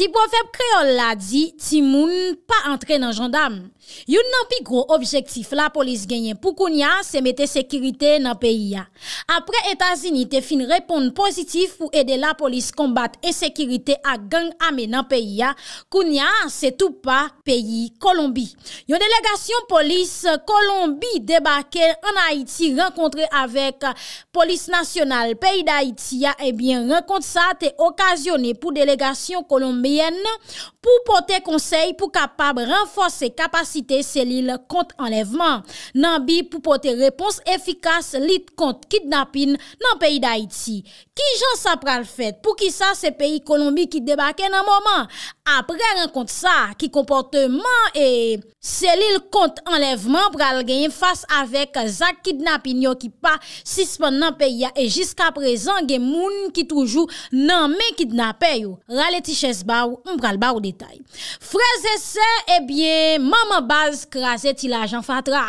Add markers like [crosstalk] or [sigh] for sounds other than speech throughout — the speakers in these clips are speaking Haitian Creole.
Ti pou feb kreol la di, ti moun pa antre nan jondam. yon nan pi gro objektif la polis genyen pou Kounia se mette sekirite nan peyi ya apre Etasini te fin repon pozitif pou ede la polis kombat e sekirite a gen ame nan peyi ya, Kounia se tou pa peyi Kolombi yon delegasyon polis Kolombi debake an Haiti renkontre avek polis nasyonal peyi da Haiti ya ebyen renkont sa te okasyone pou delegasyon kolombiyen pou pote konsey pou kapab renfose kapasi Kite selil kont enlevman nan bi pou pote repons efikas lit kont kidnapin nan peyi da iti. Ki jan sa pral fet pou ki sa se peyi Kolombi ki debake nan moman? apre renkonte sa ki komporteman e selil kont enlevman pral gen yon fase avek zak kidnap yon ki pa sispon nan pe ya e jiska prezan gen moun ki toujou nan men kidnap yon. Rale ti ches bav, mpral bav detay. Freze se, ebyen, eh maman baz kraset ti la jan fatra.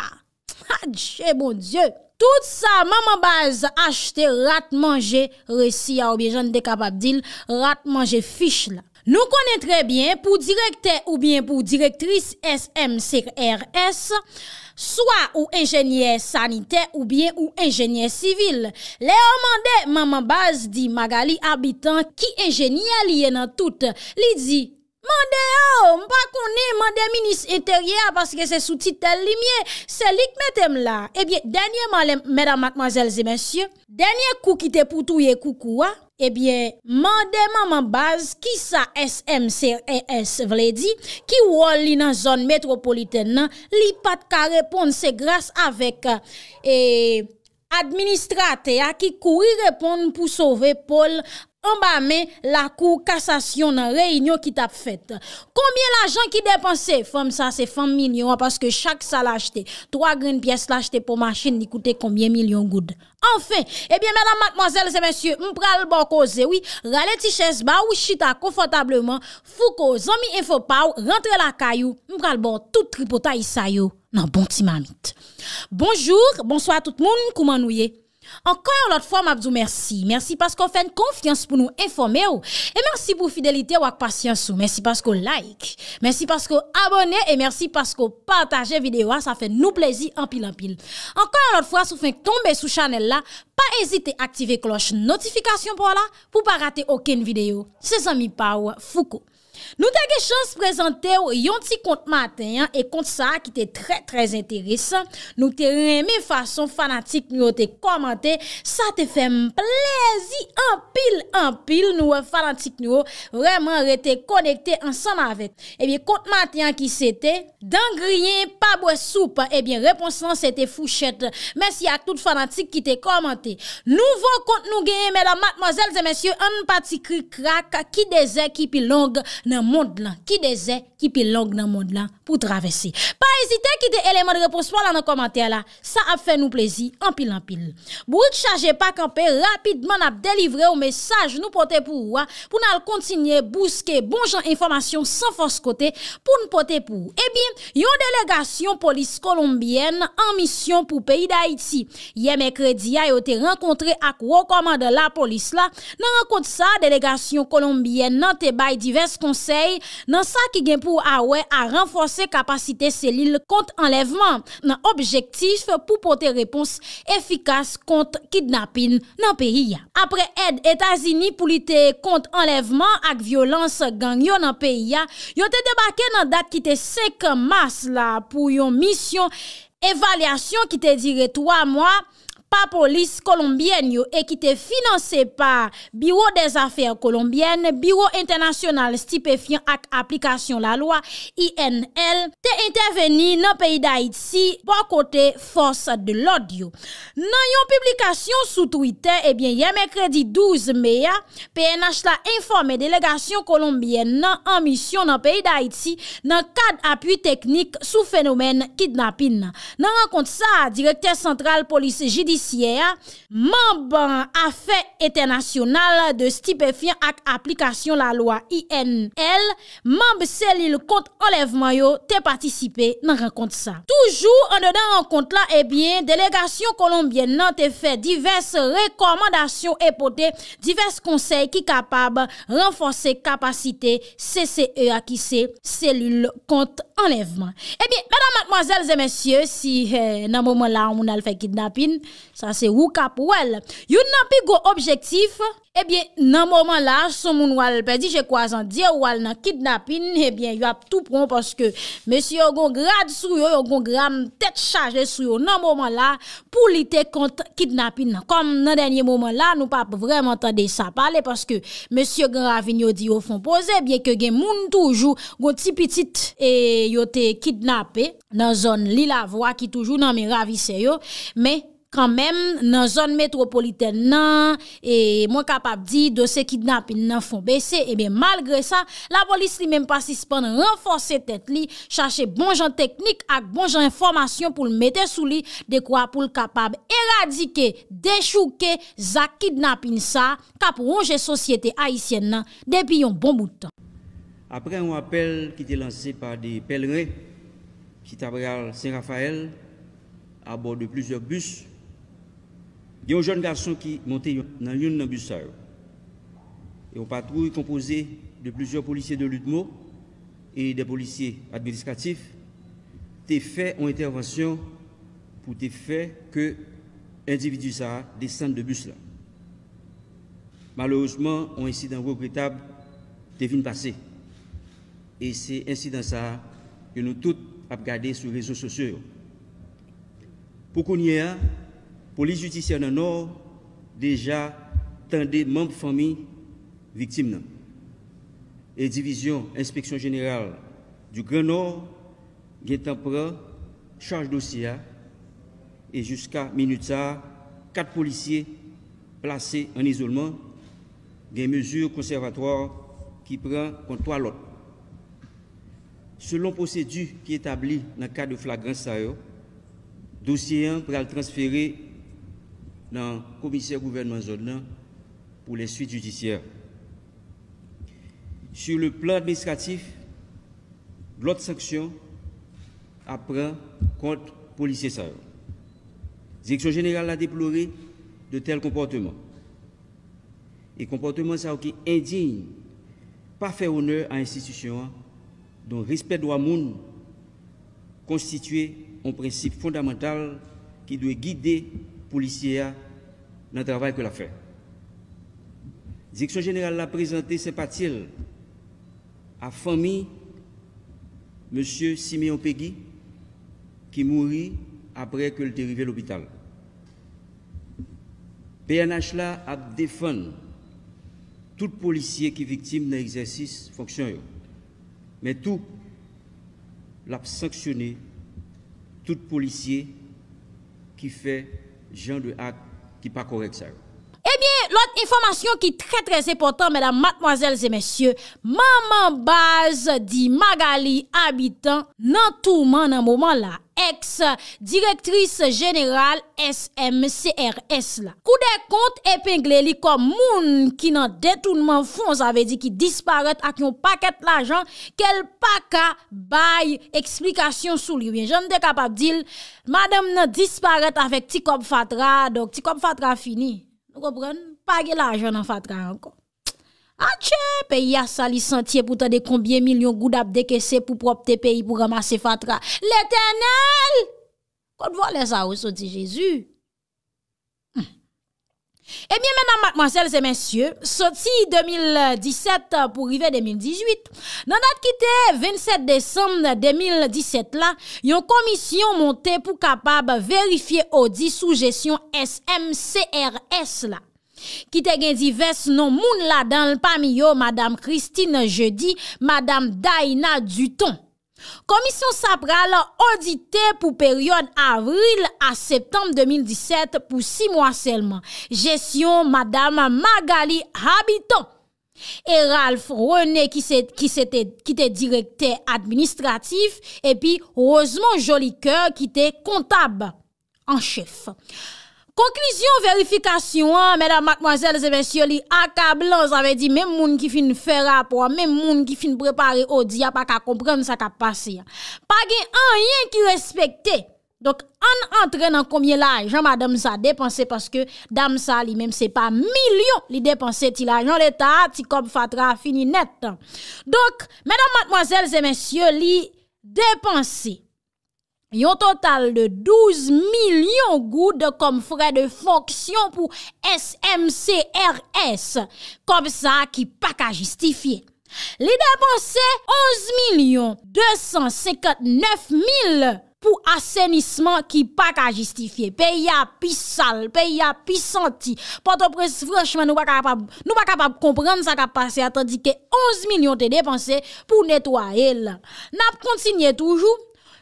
Hadj, e bon dieu. Tout sa maman baz achete rat manje resi ya obyejan de kapap dil, rat manje fich la. Nou konen trebyen pou direkte ou byen pou direktris SMCRS, swa ou enjenye sanite ou byen ou enjenye sivil. Le ou mande, maman baz di Magali abitan ki enjenye liye nan tout. Li di, mande ou, mpa konen mande minis interyea paske se sou titel li mye, se lik metem la. Ebyen, denye manlem, mèdam, mkmanjèlzè, mèsyè, denye kou ki te poutouye koukou, a? Ebyen, mande maman baz, ki sa SMCES e vle di, ki wol li nan zon metropoliten nan, li pat ka repon se grase avek eh, administrate ya ki koui repon pou sove pol administrate. An ba me, la kou kassasyon nan reynyo ki tap fèt. Koumye l'ajan ki depanse? Fòm sa, se fòm milyon, paske chak sa l'achete. Troa gren pyes l'achete pou machin ni koute koumye milyon goud. An fè, ebyen, mèdam matmozèl, se mèsyè, mpral bo koze. Oui, ralè ti chèz, ba ou chita konfotableman. Fou ko, zami e fòpaw, rentre la kayou. Mpral bo, tout tripota isayou nan bon ti mamit. Bonjour, bonsoi tout moun, kouman ouye? Encore une fois, Mabdou, merci. Merci parce qu'on fait une confiance pour nous informer et merci pour fidélité ou patience Merci parce qu'on like. Merci parce qu'on abonne et merci parce qu'on partage vidéo. Ah, ça fait nous plaisir en pile en pile. Encore une fois, si vous faites tomber sous channel là, pas hésiter à activer cloche notification pour là pour pas rater aucune vidéo. C'est amis Power. Foucault. Nou te ge chans prezante ou yon ti kont matenyan E kont sa ki te tre trez enteresan Nou te reme fason fanatik nou te komante Sa te fe mplezi Anpil anpil nou fanatik nou Vreman rete konekte ansan avet Ebyen kont matenyan ki se te Dan griyen pa bwe soupe Ebyen eh reponsan se te fouchet Mensi ak tout fanatik ki te komante Nouvo kont nou genye Mè la matmazel de mensi An pati kri krak Ki dezen ki pi longe nan mod lan ki dese ki pil log nan mod lan pou travesi. Pa ezite ki te eleman repospo la nan komantè la. Sa ap fè nou plezi anpil anpil. Bourouk chaje pak anpe rapidman ap delivre ou mesaj nou pote pou ou a pou nan al kontinye bouske bonjan informasyon san fos kote pou nou pote pou ou. E eh bin, yon delegasyon polis kolombien nan anmisyon pou peyi da iti. Yem ekredi a yo te renkontre ak wokoman de la polis la. Nan renkont sa, delegasyon kolombien nan te bay divers konservasyon nan sa ki gen pou awe a renforser kapasite selil kont enlevman nan objektif pou pote repons efikas kont kidnapin nan peyi ya. Apre ed Etasini pou li te kont enlevman ak violans gangyo nan peyi ya, yo te debake nan dat ki te seke mas la pou yon misyon evalyasyon ki te dire 3 mwa, pa polis kolombiyen yo e ki te finanse pa Biro des Afers Kolombiyen, Biro Internasyonal Stipefyan ak Aplikasyon la Lwa, INL, te interveni nan peyi da iti pa kote Fos de Lod yo. Nan yon publikasyon sou Twitter, ebyen eh yeme kredi 12 mea, PNH la informe delegasyon kolombiyen nan an misyon nan peyi da iti nan kad apuy teknik sou fenomen kidnapin nan. Nan renkont sa direkter sentral polis jidis Siyer, mamb afe etenasyonal de stipefyan ak aplikasyon la lwa INL, mamb selil kont alevmayo te patisipe nan rekont sa. Toujou an dedan rekont la, ebyen, eh delegasyon kolombyen nan te fe diverse rekomandasyon epote, diverse konsey ki kapab renfonse kapasite se se e akise selil kont alevmayo. enlèvement. Eh bien, mesdames, mademoiselles et messieurs, si eh, dans eh, moment là on a fait kidnapping, ça c'est ou capouel. well. Yon n'a pas objectif, Ebyen eh nan mouman la, son moun wale pe di jè kwa zandye wale nan kidnapin, ebyen eh yo ap tout proun paske monsi yo gon grad sou yo, yo gon gram tet chaje sou yo nan mouman la pou li te kont kidnapin nan. Kom nan denye mouman la, nou pape vreman tande sa pale paske monsi yo gen ravin yo di yo fon pose, ebyen eh ke gen moun toujou go tipitit yo te kidnapin nan zon li la vwa ki toujou nan mi ravise yo, Kan men, nan zon metropolitè nan, e mwen kapab di de se kidnapin nan fon besè, e men malgre sa, la polis li men pasispan renforsè tèt li, chache bon jan teknik ak bon jan informasyon pou l metè sou li, de kwa pou l kapab eradike, dechouke, zak kidnapin sa, ka pou ronge sosyete aisyen nan, depi yon bon boutan. Apre yon apel ki te lansè pa de pelre, ki tabre al Saint Raphael, a bo de plisè bus, Il y a un jeune garçon qui montait dans une bus. Et une patrouille composée de plusieurs policiers de mot et des policiers administratifs, t'es fait en intervention pour faire que l'individu ça descende de bus là. Malheureusement, un incident regrettable t'est venu passer. Et c'est incident ça que nous tous avons regardé sur les réseaux sociaux. Pour qu'on y ait, police judiciaire du Nord déjà des membres famille victimes. Et division inspection générale du Grand Nord charge dossier hein. et jusqu'à minute ça quatre policiers placés en isolement des mesures conservatoires qui prend contre trois l'autre. Selon procédure qui est établie dans le cas de flagrance, dossier 1 pour le transférer dans le commissaire gouvernement zone pour les suites judiciaires. Sur le plan administratif, l'autre sanction apprend contre policiers La Direction générale a déploré de tels comportements. Et comportements ça qui indigne, pas fait honneur à l'institution dont respect droit monde constitué un principe fondamental qui doit guider policière dans le travail qu'elle a fait. La direction générale l'a présenté, c'est pas à famille M. Simeon Peggy qui mourit après que le dérivé l'hôpital. PNH l'a a défendu tout policier qui est victime d'un exercice fonctionnel, Mais tout l'a sanctionné tout policier qui fait jen de ak ki pa korek sè. Ebyen, eh lote informasyon ki tre tre sepotan, mèdam, matmoazèl se mèsyè, maman base di Magali abitan nan touman nan mouman la. ex-direktris jeneral SMCRS la. Kou de kont epengle li kom moun ki nan detounman foun, sa ve di ki disparet ak yon paket la jan, kel paka bay eksplikasyon sou li. Je n de kapab dil, madem nan disparet avek ti kom fatra, dok ti kom fatra fini. Nou repren, pake la jan nan fatra ankon. Atche, pe y a sali santye pou tade konbyen milyon goudap deke se pou propte peyi pou ramase fatra. L'Eternel! Kou d'vole sa ou soti Jezu? E bie menan, masele se mensyu, soti 2017 pou rive 2018. Nan dat ki te 27 Desemne 2017 la, yon komisyon monte pou kapab verifiye o di sou jesyon SMCRS la. Ki te gen di ves non moun la dan lpamiyo madame Christine Jeudy, madame Daina Duton. Komisyon sapral odite pou peryon avril a septembe 2017 pou 6 mwa selman. Jesyon madame Magali Habiton. E Ralph René ki te direkte administratif. E pi rozman joli keur ki te kontab an chef. Konklusyon verifikasyon, mèdam, mèdmòzèl, zèmèsyon li akablan, zavè di mèm moun ki fin fè rap wè, mèm moun ki fin prèpare odi, apak akomprem sa kapase ya. Pagè an yè ki respektè, an antren an komye laj, jan madame sa depanse, paske dam sa li mèm se pa milyon li depanse ti laj, jan leta ti kom fatra finin net. Dok, mèdam, mèdmòzèl, zèmèsyon li depanse, yon total de 12 milyon goud kom frey de fonksyon pou SMCRS kom sa ki pak a justifiye. Li depanse 11 milyon 259 mil pou asenisman ki pak a justifiye. Pe y api sal, pe y api santi. Pato pres franchman nou pa kapab nou pa kapab komprende sa kapase atan di ke 11 milyon te depanse pou netwaye la. Nap kontsigne toujou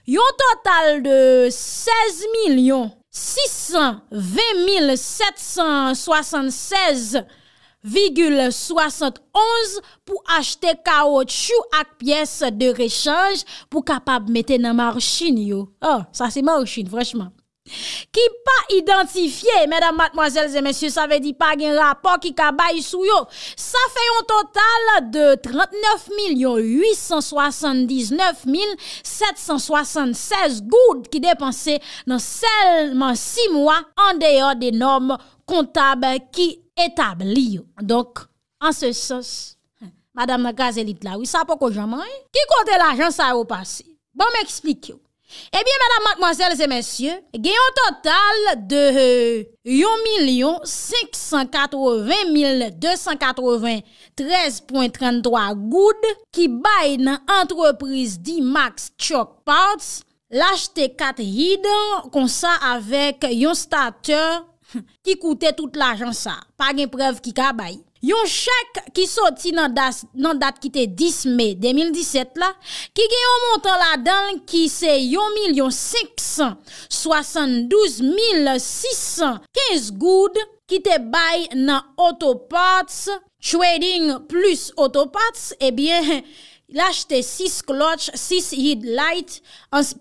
Yon total de 16,620,776,71 pou achete kaot chou ak piyes de rechange pou kapab mette nan mar chine yo. Oh, sa se mar chine, vreshman. Ki pa identifiye, mèdam matmoazèl zè mèsyè, sa vè di pa gen rapò ki kabay sou yo, sa fè yon total de 39.879.776 goud ki depanse nan selman 6 mwa an deyo de nom kontab ki etabli yo. Donk, an se sos, mèdam gazelit la, wè sa pa ko jaman, ki kote la jan sa yo pase? Bon mè eksplik yo. Ebyen eh madame, mademoiselles et messieurs, gen yon total de 1.580.283.33 goud ki bay nan entreprise D-Max Chalk Pots, l'ajte 4 hidon konsa avek yon stateur ki [laughs] koute tout l'ajan sa, pa gen preuve ki ka bayi. Yon chèk ki soti nan dat ki te 10 mai 2017 la, ki gen yon montan la dan ki se 1,572,615 goud ki te bay nan autoparts, trading plus autoparts, e bien, [laughs] la jte 6 klots, 6 hidlite,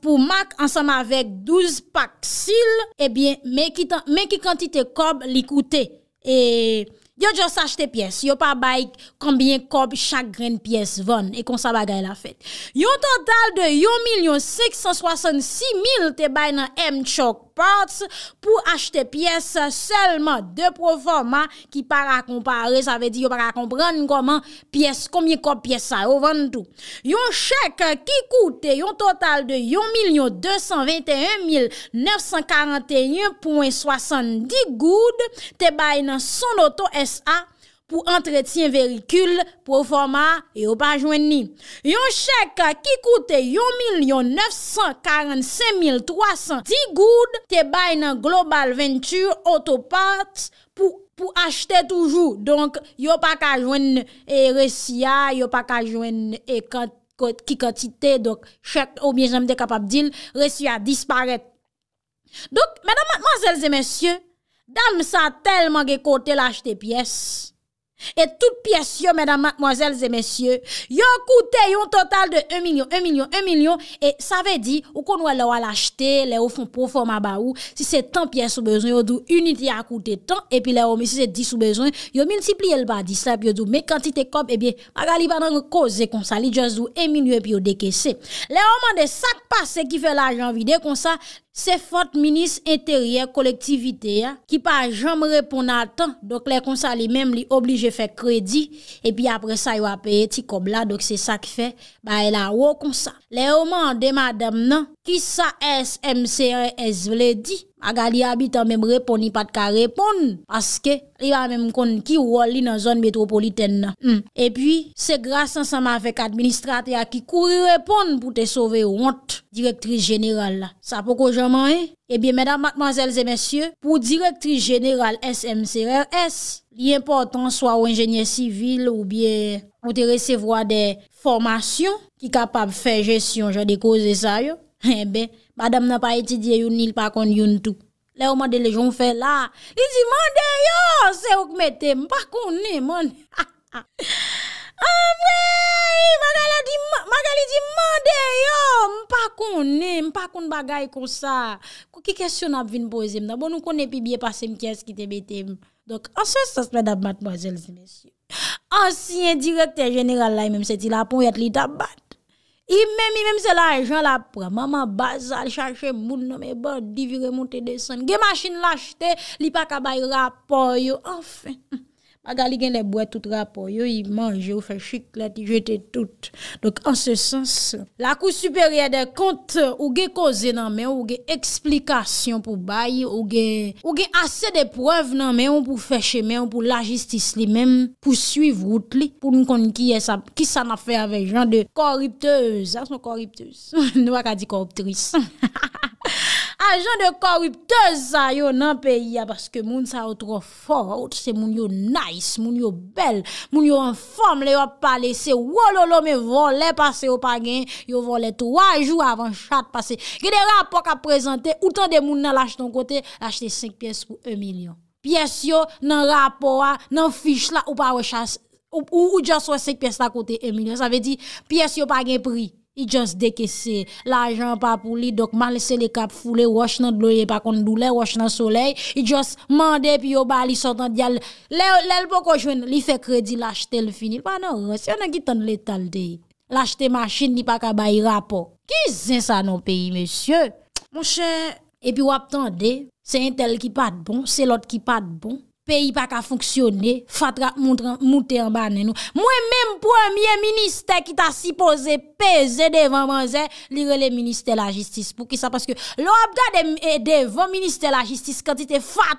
pou mak ansama vek 12 pak sil, e bien, men ki kantite kob li koute. E... Yo just achete piyes, yo pa bay kambien kob chak gren piyes von e konsa bagay la fet. Yo total de 1.666.000 te bay nan M chok. pou achte piyes selman de proforma ki para kompare, sa ve di yo para kompren koman piyes, komye kop piyes sa yo vandou. Yon chek ki koute yon total de 1.221.941.70 goud te bay nan sonoto S.A. pou entretien verikul pou forma yo pa jwen ni. Yon chèk ki koute yon 1,945,310 goud te bay nan Global Venture Autopart pou achete toujou. Donk, yo pa ka jwen e resya, yo pa ka jwen e kikotite. Donk, chèk ou biè jenm de kapap dil, resya disparet. Donk, mèdèm mèdèm, mèdèm, mèdèm, mèdèm, mèdèm, mèdèm, mèdèm, mèdèm, mèdèm, mèdèm, mèdèm, mèdèm, mèdèm, mèdèm, mèdèm, mèdèm, mèdèm, mèdèm, mèdè Et tout pièche yon, mesdames, mademoiselles et messieurs, yon koute yon total de 1 milyon, 1 milyon, 1 milyon. Et sa ve di, ou kon wè lè wè l'achete, lè ou fon pou fon mabawou, si se tan pièche sou bezon, yon dou uniti akoute tan, epi lè ou misi se di sou bezon, yon multipliè l'badisa, epi yon dou me kantite kop, epi magali banan yon koze, konsa li djons dou 1 milyon epi yon deke se. Lè ou mande sak pase ki fè l'ajan vide, konsa... Se fote minis interyer kolektivite ya, ki pa jom repon atan, dok le konsa li menm li oblige fe kredi, epi apre sa yo apaye ti kob la, dok se sa ki fe, ba e la wou konsa. Le oman de madame nan, ki sa SMCRS vle di, aga li abit an mem repon ni pat ka repon, paske li an mem kon ki wol li nan zon hmm. metropoliten nan. E pi, se gras an san ma fek administrate ya ki kouri repon pou te eh sove ou ont, direktri jeneral la. Sa pou ko jaman e? E biye, mèdam, matmazèlzè, mèsyè, pou direktri jeneral SMCRS, li importan so a ou enjenye sivil ou biye pou te resevwa de formasyon, qui capable faire gestion genre des causes ça yo [laughs] eh ben madame n'a pas étudié yon il pas connu yon tout là on dit, les gens fait là il dit mande yo c'est où que mettez pas Ah man Ah, Magali di, Magali di mande yo, pas connu, pas pas bagay comme ça. ça. qui question n'a vinn poser D'abord Bon nous connaît plus bien passé ce qui est bête. Donc en ce sens mesdames mademoiselles et messieurs, ancien directeur général là même c'est il a pointe, être li I mèm, i mèm se la ajan la pran. Maman baza, li chache moun nan me ban, divi remonte de san. Ge masin la chete, li pa kabay rapor yo. Enfè. a gali gen de boye tout rapo yo yi manje ou fe chiklet yi jete tout la kou superior de kont ou ge koze nan men ou ge eksplikasyon pou bay ou ge ase de preuve nan men ou pou feche men ou pou la jistis li men pou suiv route li pou nou kon ki e sa na fe avè jan de koripteuse [laughs] nou ak a di koriptrise [laughs] agent de corrupteuse a yo nan pays parce que moun sa yo trop fort c'est moun yo nice moun yo belle moun yo en forme le yo parler se wololo mais volé passé au pas yo volé trois jours avant chat passé Gede des rapports à ou autant de moun nan lâche ton côté acheter 5 pièces pour 1 million pièces yo nan rapport nan fiche là ou pas ou ou, ou jaswe 5 pièces à côté 1 million ça veut dire pièces yo pa gen prix I jons deke se, la ajan pa pou li, dok man lese le kap foule, wosh nan doye, pa kon doule, wosh nan soley, i jons mande, pi yo ba li sotan diyal, le lpo ko jwen, li fe kredi, lache tel finil, pa nan res, yon an ki ton letal dey, lache te machin, ni pa ka bayi rapo, ki zin sa nan peyi, mesye, monsen, e pi wap ton dey, se yon tel ki pat bon, se lot ki pat bon pays pas qu'à fonctionner, fatra monter en bas nous. Moi-même, premier ministre qui t'a supposé peser devant Manzé, lire le ministère de la justice. Pour qui ça? Parce que l'obda eh, devant de ministère de la justice, quand était fatra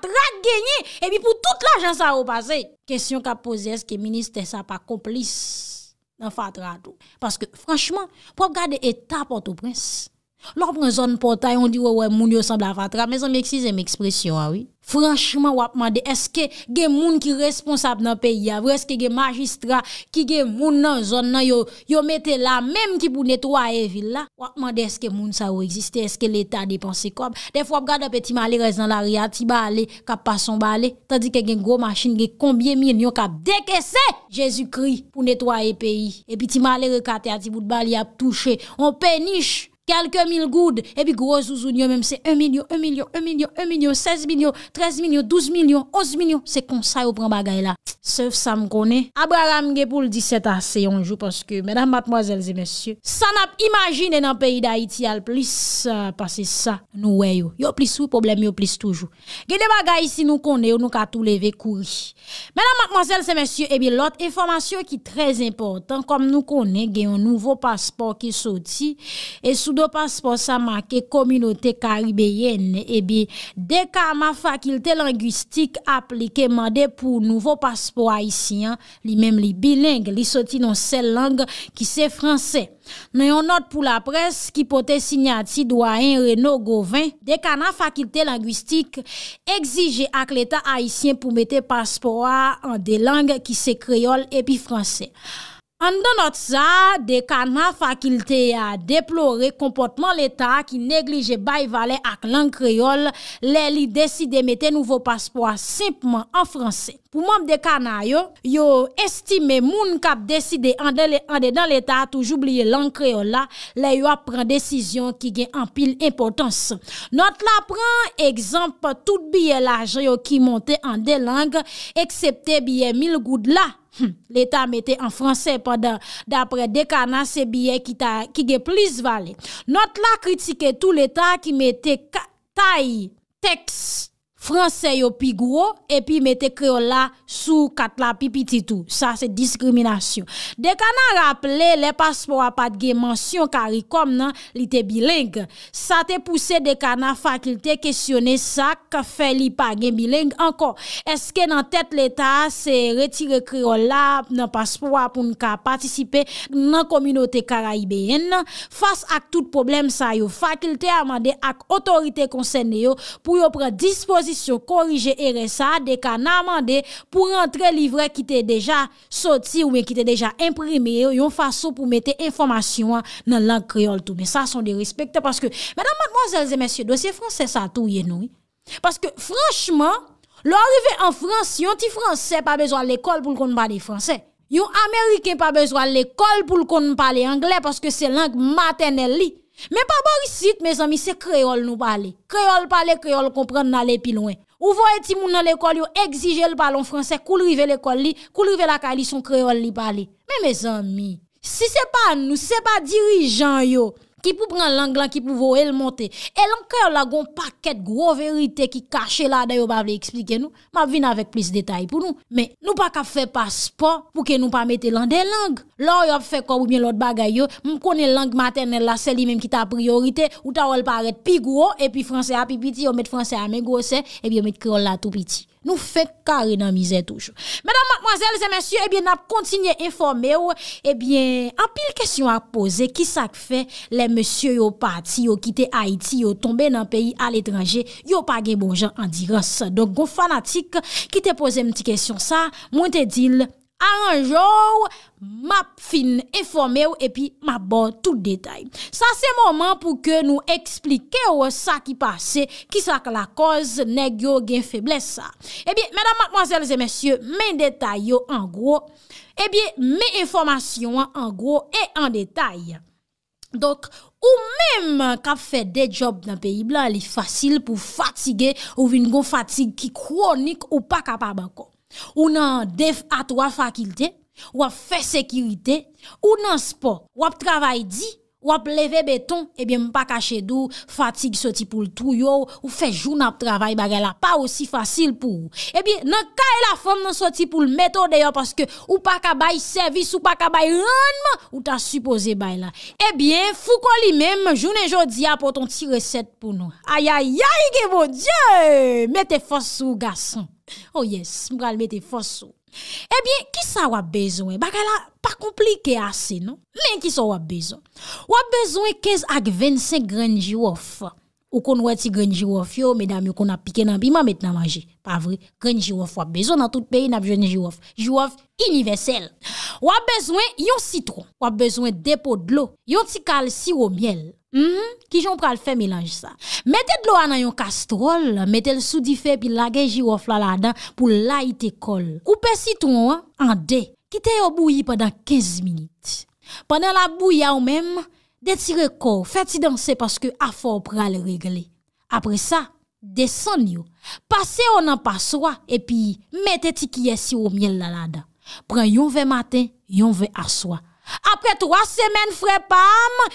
gagné, et puis pour toute l'argent ça a passé. Question qu'a posé, est-ce que le ministère ça pas complice dans fatra tout? Parce que franchement, pour regarder état pour au prince Lòk pren zon potay, on di wè moun yo samb la fatra, mè zon mè eksizè mè ekspresyon a wè. Franchman wapman de eske gen moun ki responsab nan peyi avre, eske gen magistra ki gen moun nan zon nan yo mette la, mèm ki pou netwaye villa. Wapman de eske moun sa wè eksiste, eske l'Etat de panse kob. Def wap gade apè ti malè rezan la riyati ba ale, kap pason ba ale, tandi gen gen gwo machin gen kombye min yo kap deke se! Jezu kri pou netwaye peyi, epi ti malè rekate ati bout bali ap touche, on peniche! yal ke mil goud, ebi groz ou zoun yo menm se 1 milyon, 1 milyon, 1 milyon, 1 milyon, 16 milyon, 13 milyon, 12 milyon, 11 milyon, se konsay ou pren bagay la. Sef sa m konen. Abraham ge pou l'di seta se yon jou, paske menam matmoazel se mesyou. Sanap imagine nan peyi da iti yal plis euh, pase sa nou weyo. Yo plis wou problem yo plis toujou. Ge de bagay si nou konen, yo nou ka tou leve kouri. Menam matmoazel se mesyou, ebi lot informasyon ki trez importan kom nou konen gen yon nouvo paspor ki soti, e soud passeport ça marqué communauté caribéenne et bien dès ma faculté linguistique appliquée mandé pour nouveau passeport haïtien lui même les bilingue les sorti dans seule langue qui c'est français nous on note pour la presse qui portait signati doyen Renaud Gauvin, la faculté linguistique exige à l'État haïtien pour mettre passeport en des langues qui c'est créole et puis français. An dan not sa, dekana fakilte ya deplore kompotman leta ki neglije bay vale ak lang kreol, le li deside mete nouvo paspoa simpman an franse. Pou moun dekana yo, yo estime moun kap deside ande dan leta touj oubliye lang kreol la, le yo apren desisyon ki gen an pil impotans. Not la apren, ekzamp, tout biye laje yo ki monte an de lang, eksepte biye mil goud la. Hmm. l'État mettait en français pendant d'après Decana ces billets qui ta qui plus valeur. Notre là critiquait tout l'État qui mettait taille texte franse yo pigou epi mette kreola sou katla pipiti tou. Sa se diskriminasyon. Dekana raple le paspo apat gen mansyon karikom nan li te biling. Sa te puse dekana fakilte kesyone sa ka fe li apat gen biling ankon. Eske nan tet leta se retire kreola nan paspo apoun ka patisipe nan kominote kara ibeyen nan fas ak tout problem sa yo fakilte amande ak otorite konsen yo pou yo pre dispose transition corriger RSA des amendé pour rentrer livret qui était déjà sorti ou qui était déjà imprimé une façon pour mettre information dans langue créole tout mais ça sont des respects parce que mesdames mademoiselles et messieurs dossier français ça tout nous parce que franchement l'arrivée en France yon ti français pas besoin l'école pour qu'on parle français Yon américain pas besoin l'école pour qu'on parle anglais parce que c'est langue maternelle Mè pa borisit, mè zami, se kreol nou pale. Kreol pale, kreol kompren nan le pi louen. Ou vo eti moun nan l'ekol yo, egzije l'balon franse, koulrive l'ekol li, koulrive l'akali son kreol li pale. Mè mè zami, si se pa nou, se pa dirijan yo, qui pour prendre l'anglais, qui pour voir elle monter elle encore la gon paquet gros vérité qui la là yon pas veut expliquer nous m'a venir avec plus de détails pour nous mais nous pas fè faire passeport pour que nous pas mettre langues. langue là y fè fait quoi ou bien l'autre bagaille yo, la langue maternelle là c'est lui même qui ta priorité ou ta ou elle paraît plus gros et puis français à petit on met français à mes et puis on met là tout petit Nou fè kare nan mizè toujou. Mèdame, mademoiselle, zè mèsyou, ebyen eh ap kontinye informè ou, ebyen apil kesyon apose, ki sak fè le mèsyou yo pati, yo kite Haiti, yo tombe nan peyi al etranje, yo pa gen bonjan an diras. Donk, go fanatik ki te pose mtikesyon sa, mwen te dil, an anjou ou, map fin informe ou epi map bon tout detay. Sa se moman pou ke nou eksplike ou sa ki pase ki sa ka la koz negyo gen feblesa. Ebi, menam, matmozèl, zèmèsyè, men detay yo an gro, ebi, men informasyon an gro e an detay. Dok, ou menman kap fe de job nan peyi blan li fasil pou fatige ou vin go fatig ki kronik ou pa kap abanko. Ou nan def atwa fakilte, Ou ap fe sekirite Ou nan spo Ou ap travay di Ou ap leve beton Ebyen eh mpa ka chedou Fatig soti pou l tou yo Ou fe joun ap travay bagay la Pa osi fasil pou Ebyen eh nan ka e la fom nan soti pou l meto deyo Paske ou pa ka bay servis Ou pa ka bay ranman Ou ta suppose bay la Ebyen eh fou kon li mem Joun e joudi apoton ti reset pou nou Ayayayi gebo dje Mete fos sou gason Oh yes mpral mete fos sou Ebyen, ki sa wap bezwen? Bak ala pa komplike ase nou Men ki sa wap bezwen? Wap bezwen kez ak ven se granji wofa Ou kon wè ti grenji wòf yo, medam yo kon ap pike nan bima met nan manje. Pa vre, grenji wòf wap bezon nan tout peyi nap grenji wòf. Wap bezon yon citron. Wap bezon depo dlo. Yon ti kal siwò miel. Mhm. Ki joun pral fè melanj sa. Mète dlo anan yon kastrol. Mète l sou di fè pi lage jiròf la la dan pou la ite kol. Koupe citron an de. Kite yo bouyi padan 15 minit. Panè la bouya ou mèm, Détirez corps, faites danser parce que à fort pral régler. Après ça, descendez, passez on en soi et puis mettez qui est au miel là là-dedans. Prenez un matin, un verre à soi Après trois semaines, frère Pam,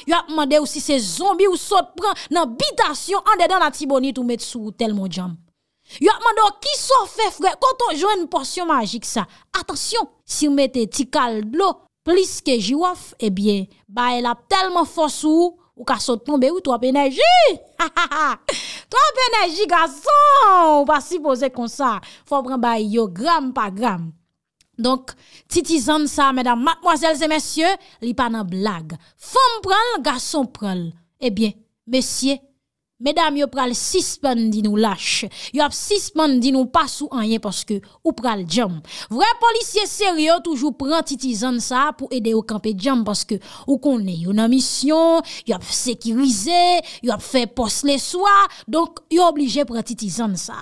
il a demandé aussi ces zombies ou saute prend dans habitation en dedans la tibonite ou mettre sous tellement jam. Il a demandé oh, qui s'en fait frère quand on joue une portion magique ça. Attention, si vous mettez petit cal Plis ke ji waf, e eh bie, ba el ap telman fos ou, ou ka soton be ou, to ap enerji! [laughs] Ha ha ha! To ap enerji, gason! Ou pa si pose kon sa, fòm pran ba yo gram pa gram. Donk, titizan sa, medan, matmoazelze, mesye, li pa nan blag. Fòm pran, gason pran. E eh bie, mesye, pran. Medam yo pral sisman di nou lache, yo ap sisman di nou pasou anye paske ou pral djam. Vre policye seryo toujou pran titizan sa pou ede ou kampe djam paske ou konen yon amisyon, yo ap sekirize, yo ap fe pos leswa, donk yo oblije pran titizan sa.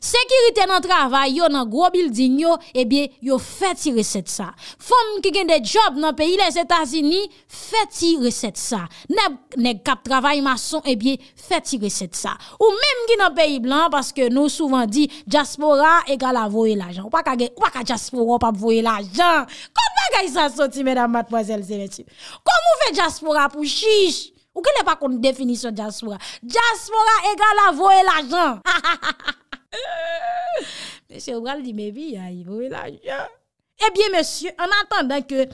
Sekirite nan travay yo nan gro bildin yo Ebye eh yo feti reset sa Fom ki gen de job nan peyi les Etats-Unis Feti reset sa Ne kap travay mason Ebye feti reset sa Ou menm ki nan peyi blan Paske nou souvan di Djaspora egal avoye lajan Ou pa ka djaspora opa avoye lajan Konwa ga yisa soti menam matbozel Kom ou fe djaspora pou chiche Ou ke le pa kon definisyon djaspora Djaspora egal avoye lajan [laughs] Ha ha ha ha C'est au [laughs] dit, mais oui, hein, il la l'argent. Ebyen eh monsye, an atanda ke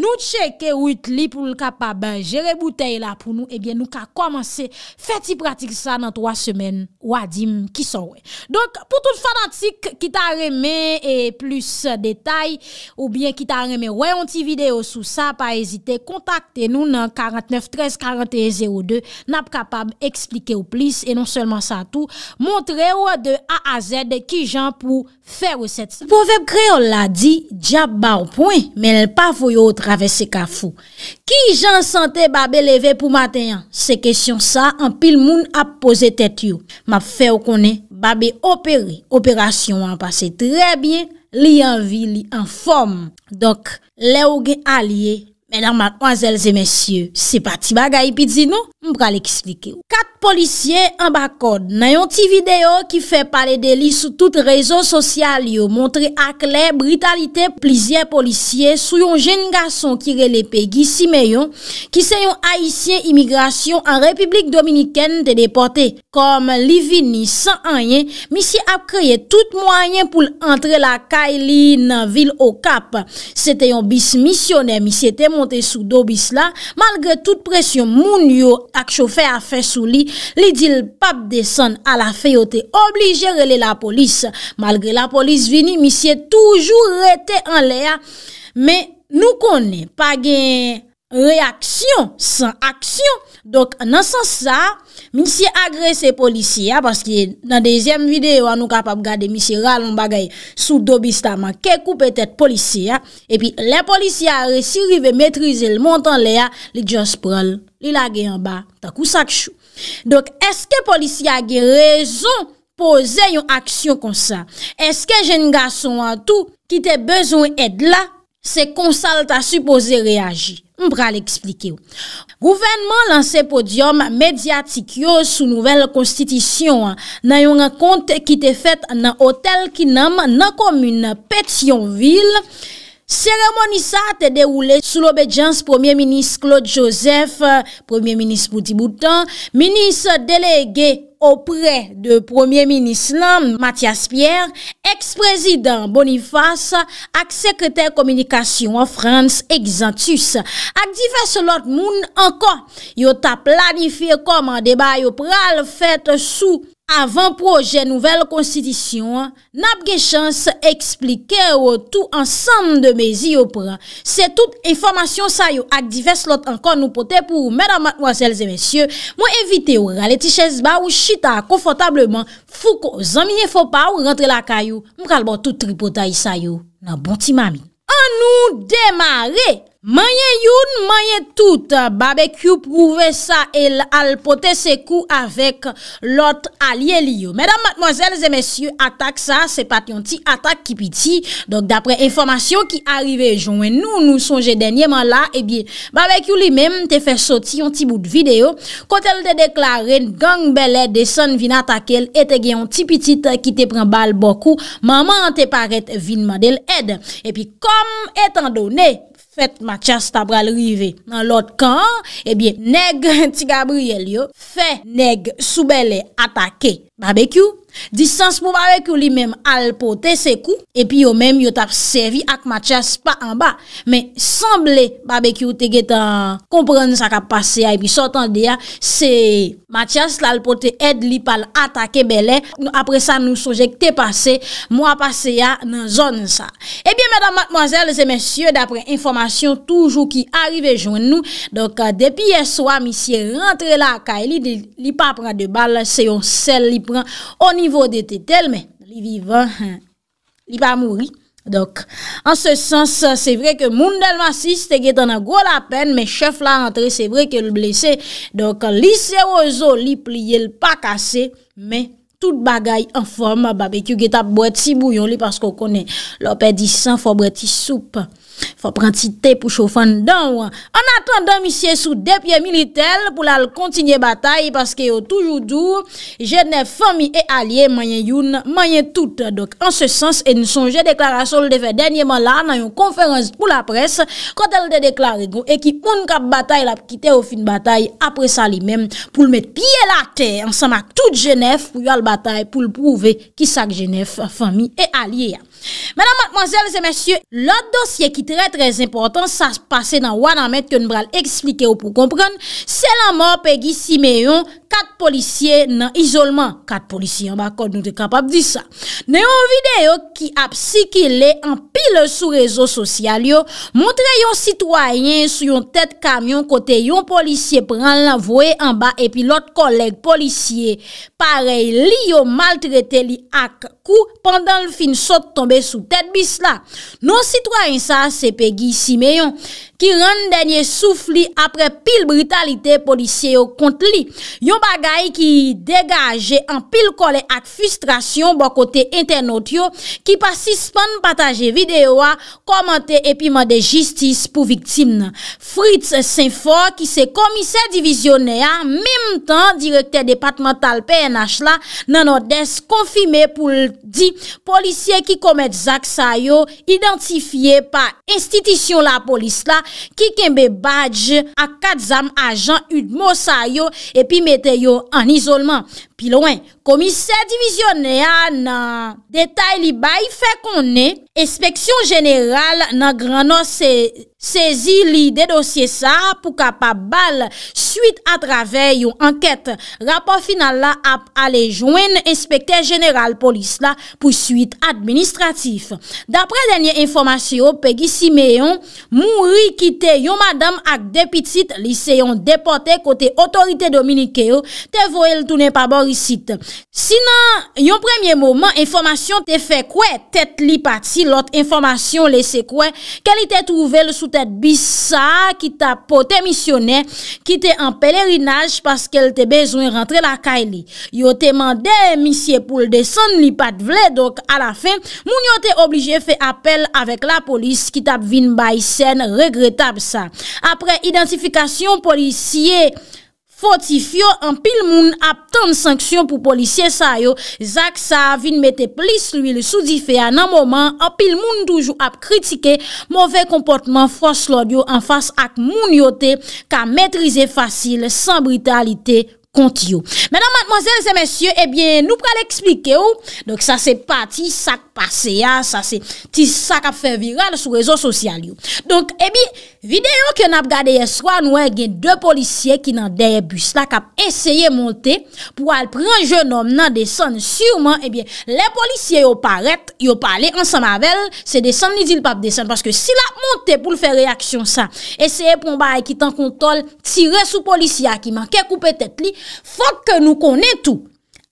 nou cheke wout li pou nou kapab jere bouteye la pou nou, ebyen eh nou ka komanse feti pratik sa nan 3 semen wadim ki son we. Donk, pou tout fanatik ki ta reme plus detay, ou bien ki ta reme wey onti video sou sa, pa ezite, kontakte nou nan 49 13 41 02, nap kapab eksplike ou plis, e non selman sa tout, montre ou de A a Z ki jan pou fer ou set. Pou veb kreol la di, ja ba ou pouen, men el pa foyo ou travesse ka fou. Ki jan sante babe leve pou matenyan? Se kesyon sa, an pil moun ap pose tet yo. Ma fe ou konen, babe operi. Operasyon an pase trebyen, li an vi, li an form. Dok, le ou gen a liye, Menan, mwen zelze, mensyye, se pati ba gayi pidzi nou? Mbra li eksplike. Kat policyen an bakod, nan yon ti video ki fe pale de li sou tout rezon sosyal yo, montre ak le brutalite plizien policyen sou yon jen gason ki relepe gi si meyon, ki se yon haisyen imigrasyon an Republik Dominiken te depote. Kom Livini, 100 anyen, misye ap kreye tout mwenyen pou l entre la Kaili nan vil o kap. Se te yon bis misioner, misye tem. Mante sou do bis la, malgre tout presyon moun yo ak chofe a fe sou li, li dil pap desen a la feyo te oblige rele la polis. Malgre la polis vini, mi se toujou rete an lea, me nou konen pa gen reaksyon san aksyon. Donk nan san sa, misi agrese polisi ya, paski nan dezyem videyo an nou kapap gade misi ralon bagay sou dobi staman, kekou petet polisi ya, epi le polisi ya resiri ve metrize l montan le ya, li djan sprol, li la ge yon ba, ta kousak chou. Donk eske polisi ya ge rezon pose yon aksyon kon sa? Eske jen gason an tou ki te bezon ed la se konsal ta suppose reagi? Mbra li eksplike ou. Gouvenman lanse podyom medyatik yo sou nouvel konstitisyon. Nan yon akonte ki te fet nan otel kinam nan komune Petionville. Seremoni sa te de oule sou l'obedjans Premier Ministre Claude Joseph, Premier Ministre Boutiboutan, Ministre Delegé. prè de Premier Ministre Matias Pierre, ex-Président Boniface, ak Sekretère Kommunikasyon France Exantus. Ak divès lot moun ankon, yo ta planifiè kom an débat yo pral fèt sou avan projè nouvel konstidisyon nap gechans eksplike yo tout ansan de mezi yo pral. Se tout informasyon sa yo ak divès lot ankon nou potè pou mèdamat mwazèl zè mèsyè mwen evite yo ralè tichèz ba ou chi ta konfotableman fou kon zamiye fò pa ou rentre la kayou mkal bo tout tripotay sa yo nan bon ti mami an nou demare Manye youn, manye tout, babek you prouve sa el alpote se kou avek lot alye liyo. Medan matmozèl zè mesyou atak sa, se pat yon ti atak ki piti. Donk dapre informasyon ki arrive jounen nou, nou sonje denyeman la, ebi eh babek you li mem te fe soti yon ti bout video kote l te deklare gang belè de son vin atakel et te gen yon ti piti ki te pren bal bokou maman te paret vinman del ed. E pi kom etan donè, Fet Matias Tabral rive nan lot kan, ebyen neg [laughs] ti Gabriel yo, fe neg soubele atake. Mabek you! Disans pou bavek yo li menm alpote se kou Epi yo menm yo tap servi ak Matias pa anba Men, sanble bavek yo te getan kompran sa ka pase ya Epi sotan de ya, se Matias lalpote ed li pal atake belen Apre sa nou sojek te pase, mwa pase ya nan zon sa Epi menm mwazel, zemensye, dapre informasyon toujou ki arive joun nou euh, Depi ye swam, si rentre la akay, li pa pran de bal, se yon sel li pran oni Nivou de tetel men, li vivan, li pa mouri. Dok, an se sens, se vre ke moun del masiste, te get an a gwo la pen, men chef la rentre, se vre ke l blese. Dok, li seroso, li pliye l pa kase, men tout bagay an form, babekyo get ap bweti bouyon li, pasko konen lopè di san, fò bweti soupe. Fapran ti te pou chofan dan wan An atan damisye sou depye militel pou lal kontinye batay Paske yo toujou dou, jenef, fami e alye mayen yon, mayen tout Dok an se sens en sonje deklarasyon l defe denye man la nan yon konferans pou la pres Kot el deklari go e ki un kap batay la ki te ou fin batay apresa li men Pou l met piye la te ansan mak tout jenef pou yon batay pou l prouve ki sak jenef, fami e alye ya Madame, mademoiselles et messieurs, l'autre dossier qui est très très important, ça se passe dans one amètre que nous allons expliquer pour vous comprendre, c'est la mort Peggy Simeon. 4 polisye nan isolman. 4 polisye yon bako nou te kapab di sa. Neyon videyo ki ap si ki le an pil sou rezo sosyal yo. Montre yon sitwanyen sou yon tet kamyon kote yon polisye pran la voe an ba epi lot koleg polisye. Parey li yo maltrete li ak kou pandan l fin sot tombe sou tet bis la. Non sitwanyen sa sepe gi si meyon. ki ren denye soufli apre pil brutalite polisye yo kont li. Yon bagay ki degaje an pil kole ak frustrasyon bo kote internet yo, ki pasispan pataje videyo a komante epiman de jistis pou viktim nan. Fritz Saintfort ki se komise divisione a, mim tan direkte depatmental PNH la nan odes konfime pou li di, polisye ki komet zak sa yo identifiye pa institisyon la polis la, ki kembe badj akad zam ajan yud mousa yo epi mete yo an isolman. Pi lwen, komiser divizyonè nan detay li bay fe konè, inspeksyon jeneral nan granon sezi li de dosye sa pou ka pa bal suite a travey yon anket rapor final la ap ale jwen inspekte jeneral polis la pou suite administratif. Dapre denye informasyon, pegi si meyon, moun rikite yon madame ak depitit li seyon depote kote otorite dominike yo, te voel toune pa bor Sinan yon premye mouman, informasyon te fe kwe? Tet li pati lot informasyon lese kwe? Kelite trouvel sou tet bis sa ki tap po te misyonen? Ki te an pelerinaj paske te bezwen rentre la kay li? Yo te mande misye pou l de san li pat vle? Dok a la fin, moun yo te oblije fe apel avek la polis ki tap vin bay sen. Regretab sa. Apre identifikasyon polisye... Foti fyo an pil moun ap tan sanksyon pou polisye sayo, zak sa vin mette plis luy le sou di fe an an mouman an pil moun toujou ap kritike mouve komportman fros lodyo an fas ak moun yote ka metrize fasil san britalite moun. Mwenye mwenye, nou pral eksplike ou, sa se pati sak pase ya, sa se ti sak ap fe viral sou rezo sosyal yo. Donk ebi, videyo ke nap gade ye swan, nou e gen de policye ki nan derye bus la kap eseye monte pou al pran jenom nan desen. Siuman, ebi, le policye yo paret, yo pale, ansan mavel, se desen li di l pap desen. Paske si la monte pou l fe reaksyon sa, eseye pou mba e kitan kontol, tire sou policye a ki manke koupe tet li... Fok ke nou konen tou,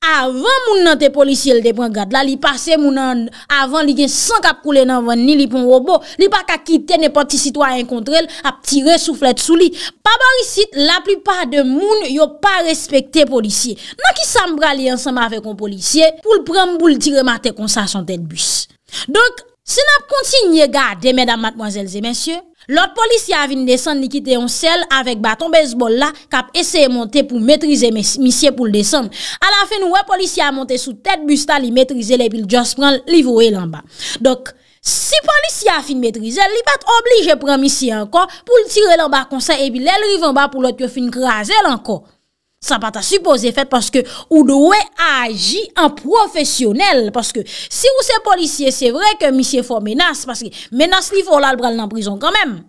avan moun nan te polisye l de brangad la, li pase moun nan avan li gen sankap koule nan van ni li pon robo, li pa kakite ne poti sitwa yon kontrel ap ti resouflet sou li. Pa bari sit, la plupar de moun yo pa respekte polisye. Nan ki sa mbrali ansam ave kon polisye, pou l pran mboul ti remate konsa chan ten bus. Donk, se nap konti nye gade, mesdam matmwazelze, mensye, Lot polisi a vin desan li kite yon sel avèk baton bezbol la kap eseye monte pou metrize misye pou l desan. A la fe nou wè polisi a monte sou tèt busta li metrize le bil jòs pran li vowe l anba. Dok si polisi a fin metrize li bat oblige pran misye anko pou l tire l anba konsen e bil el rive anba pou lot yo fin krasel anko. Sa pata suppose fet paske ou do we a aji an profesyonel. Paske si ou se polisye, se vre ke misye fò menas. Paske menas li fò lal bral nan prizon kanmem.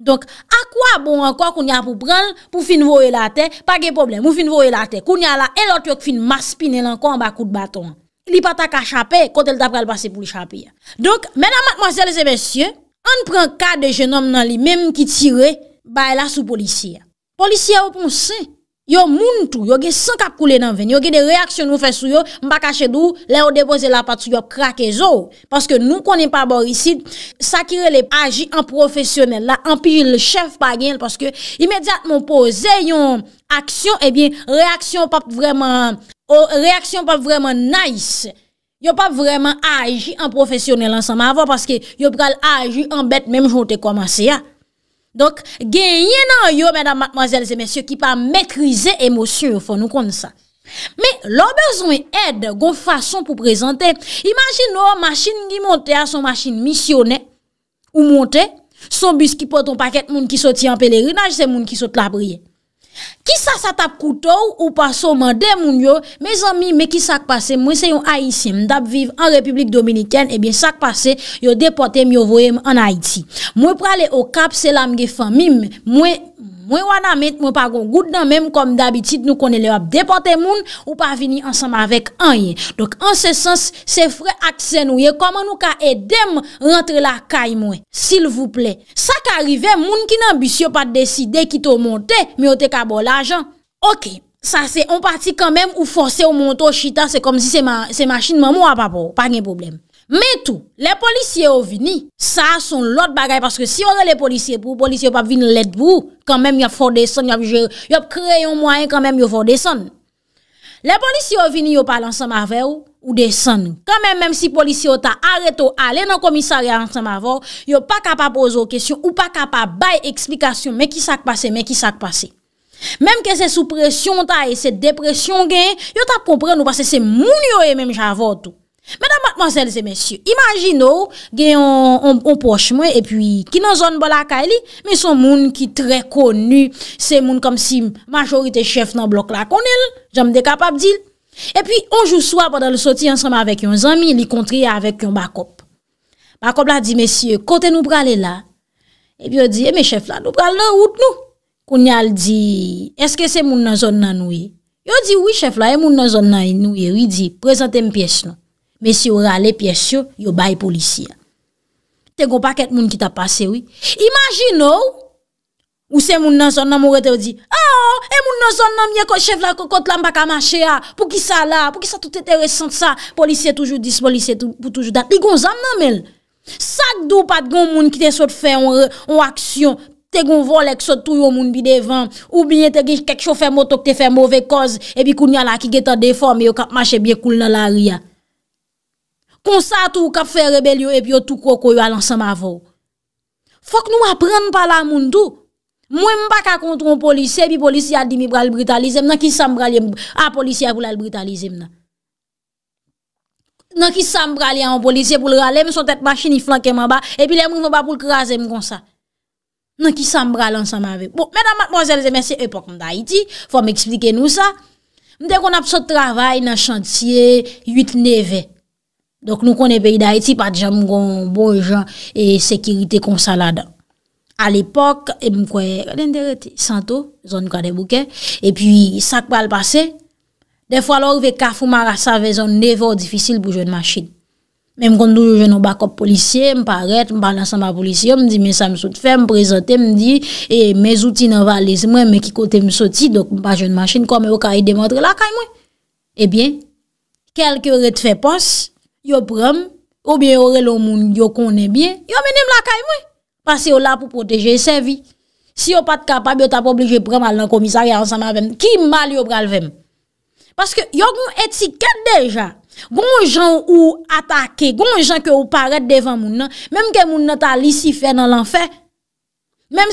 Donk, a kwa bon anko koun ya pou bral pou fin vowe la te? Pake problem, mou fin vowe la te. Koun ya la elot yok fin maspin elan kon ba kout baton. Li pata ka chapè kontel da bral basè pou li chapè. Donk, mena matmazel se besye, an pren ka de jenom nan li mem ki tire, ba elas ou polisye. Polisye ou pou sè? Yo moun tou, yo ge san kap koule nan ven, yo ge de reaksyon nou fe sou yo, mba kache dou, le ou depoze la pat sou yo krake zo. Paske nou konen pa bor isi, sakire le aji an profesyonel la, an pi le chef bagen, paske imediat moun pose yon aksyon, ebyen eh reaksyon pap vreman nice. Yo pap vreman aji an profesyonel an sa mavo, paske yo pral aji an bet menm jonte komanse ya. Donc, gagner yo, mesdames, mademoiselles et messieurs, qui pas maîtriser émotion, faut nous comme ça. Mais, l'on besoin aide, de façon pour présenter. Imagine, oh, machine qui monte à ah, son machine missionnaire, ou monte, son bus qui porte un paquet de monde qui sortit en pèlerinage, c'est monde qui saute la prière. Kisa sa tap koutou ou pa soman demoun yo, me zanmi me ki sak pase mwen se yon Aisyen mdap viv an Republik Dominiken e ebyen sak pase yo depote myo voye m an Aiti. Mwen prale o kap selam ge fan mwen mwen... Mwen wana met mwen pa gon gout nan menm kom d'abitit nou konen le wap depote moun ou pa vini ansam avek an ye. Dok an se sens se fre akse nou ye koman nou ka edem rentre la kay mwen. Sil vou ple. Sa ka rive moun ki n'ambisyon pa de deside kit o monte mi o te ka bol ajan. Ok. Sa se on parti kan menm ou force o monte o chita se kom si se machin man mou apapou. Pa nye problem. Men tou, le polisye yo vini, sa son lot bagay, paske si yo re le polisye pou, polisye yo pa vin let bou, kanmem yo for deson, yo kreyon mwayen, kanmem yo for deson. Le polisye yo vini, yo pa lansan ma ve ou, ou deson. Kanmem, menm si polisye yo ta areto, ale nan komisari a lansan ma ve ou, yo pa kapa pozo kesyon, ou pa kapa bay eksplikasyon, men ki sak pase, men ki sak pase. Menm ke se sou presyon ta, e se depresyon gen, yo ta kompre nou, paske se moun yo e menm javote ou. Madame, mademoiselles et messieurs, imaginez-vous qu'il y a un poche moins et puis qui n'en zone pas la caille, mais son moun qui est très connu, c'est moun comme si majorité chef n'en bloc la connaît, j'en me décapable d'il. Et puis, on joue soi pendant le sorti ensemble avec yon amis, il y contrit avec yon bakop. Bakop la dit, messieurs, quand est-ce que nous bralons là? Et puis, on dit, eh mais chef la, nous bralons là, où est-ce que nous? Kounial dit, est-ce que c'est moun dans la zone nanoui? Et puis, on dit, oui chef la, est-ce que c'est moun dans la zone nanoui? Et puis, il dit, eh, eh, présentez-nous une pièce nous. Men si yon rale piye syo, yon baye polisya. Te goun pa ket moun ki ta pase, oui. Imagine oh, ou, ou se moun nan son nan ah, oh, moun rete ou di, a, a, a, moun nan son nan mwen kote chev la kote, kote lan baka manche a, ah. pou ki sa la, pou ki sa tout etere sent sa, polisye toujou dis, polisye pou toujou dat, li goun zam nan men. Sa doun pat goun moun ki te sot fe yon re, yon aksyon, te goun vol ek sot tou yon moun bi devan, ou bine te goun kek chou fe motok te fe mouve koz, e bi koun yon la ki geta deforme, yo kap manche biye koul nan la r Kon sa tou kap fe rebel yo e pi yo tou koko yo alansan ma vò. Fok nou aprenn pa la moun tou. Mwen mbak akontrou an polisye, pi polisye adimi bral brutalizem, nan ki san bral yon, a polisye apou lal brutalizem nan. Nan ki san bral yon an polisye, pou l ralem son tèt machini flankeman ba, epi lèm mwen ba pou l krasem kon sa. Nan ki san bral ansan ma vò. Bon, mwen nan matmòzelze, men se epok mda Haiti, fò m eksplike nou sa. Mdèk wè nan pso travay nan chantye 8-9e. Donk nou konen peyi da eti pa dija mgon bon jan E sekirite kon sa la dan A l'epok E mkwen lende reti santo Zon kade bouke E pi sak pa l'pase De fwa lor ve kafou marasa Ve zon nevor difisil pou joun masin Mem kon dou joun ou bakop polisye Mpa ret, mpa lan san ba polisye Mdi me sa msot fe, mprezote Mdi e me zouti nan valiz Mwen me ki kote msoti Donk mpa joun masin Kome ou ka yi demotre la kaj mwen E bien, kelke ret fe pons Yo prèm, oubyen orèl ou moun yo konè byè, yo menèm la kèy mwen, pasè yo la pou proteje se vi. Si yo pat kapab, yo tap oblige prèm al nan komisari ansama vèm, ki mal yo prèm al vèm. Paske yo goun etiket deja, goun jan ou atake, goun jan ke ou paret devan moun nan, mèm ke moun nan talisi fè nan l'anfèr, Mem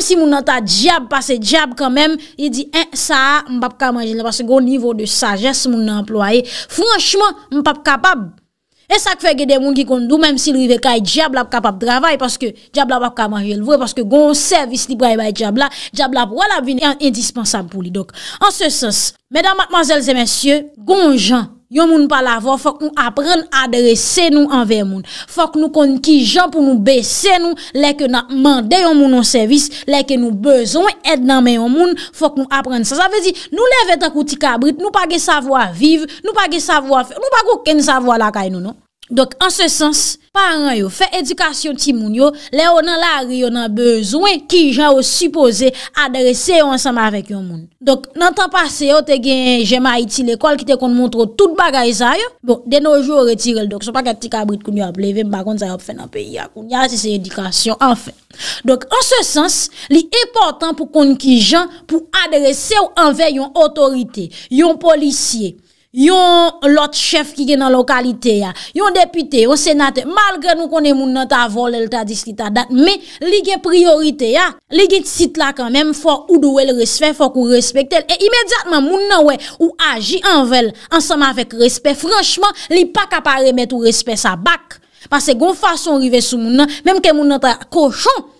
si moun anta djab pase djab kanmem, e di, e, sa, mbap kamajele. Pase goun nivou de sajes moun anploye. Franchman, mbap kapab. E sa kfe gede moun ki kondou, mem si li vekaye djab lap kapab dravay, paske djab lap ap kamajele vwe, paske goun servis li braye baye djab lap, djab lap wala vwine, e an indispensab pou li. Dok, an se sens, medan matmazelze mensyo, goun jan, Yon moun pa lavo, fok nou apren adrese nou anve moun. Fok nou kon ki jan pou nou besen nou, leke nan mande yon moun nan servis, leke nou bezon ed nan men yon moun, fok nou apren sa. Sa vezi, nou lev et akouti kabrit, nou pa ge savwa vive, nou pa ge savwa fe, nou pa go ken savwa la kay nou nou. Dok, an se sens, paran yo, fe edikasyon ti moun yo, le yo nan la ri yo nan bezwen ki jan yo supose adrese yo ansama vek yon moun. Dok, nan tan pase yo te gen jema Haiti l'ekol ki te kon moun tro tout bagay zay yo, bon, den nou jou yo retirel, doks, son pa kati kabrit koun yo ap leve, m bagon zay ap fen ap peyi akoun, ya si se edikasyon, an fe. Dok, an se sens, li e portan pou kon ki jan pou adrese yo anve yon otorite, yon polisye. Yon lot chef ki gen nan lokalite ya Yon depite, yon senate Malgre nou konen moun nan ta vol El ta disli ta dat Me li gen priorite ya Li gen sit la kanmem Fwa ou do el respect Fwa kou respect el E imediatman moun nan we Ou aji anvel Ansama vek respect Franchman li pa kapare met ou respect sa bak Pase gon fason rive sou moun nan Mem ke moun nan ta koshon